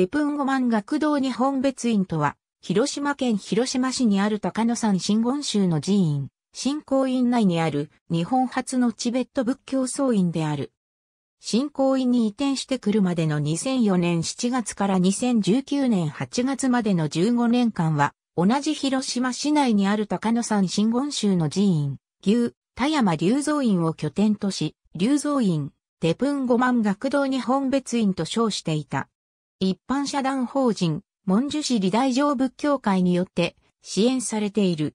デプンゴマン学童日本別院とは、広島県広島市にある高野山真言宗の寺院、信仰院内にある日本初のチベット仏教僧院である。信仰院に移転してくるまでの2004年7月から2019年8月までの15年間は、同じ広島市内にある高野山真言宗の寺院、牛、田山龍蔵院を拠点とし、龍蔵院、デプンゴマン学童日本別院と称していた。一般社団法人、文殊師理大乗仏教会によって支援されている。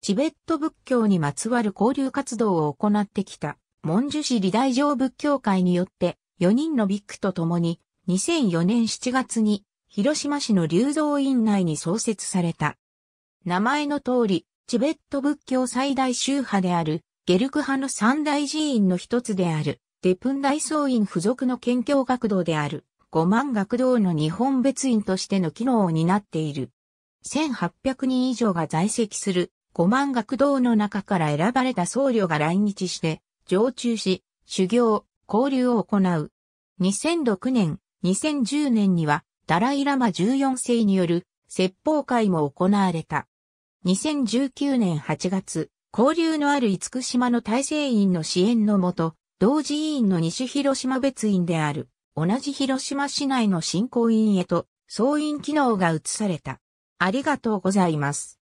チベット仏教にまつわる交流活動を行ってきた、文殊師理大乗仏教会によって、4人のビッグと共に、2004年7月に、広島市の流動院内に創設された。名前の通り、チベット仏教最大宗派である、ゲルク派の三大寺院の一つである、デプン大僧院附属の研教学堂である。五万学童の日本別院としての機能を担っている。1800人以上が在籍する五万学童の中から選ばれた僧侶が来日して、常駐し、修行、交流を行う。2006年、2010年には、ダライラマ14世による説法会も行われた。2019年8月、交流のある五島の大聖院の支援のもと、同時委員の西広島別院である同じ広島市内の振興院へと、総員機能が移された。ありがとうございます。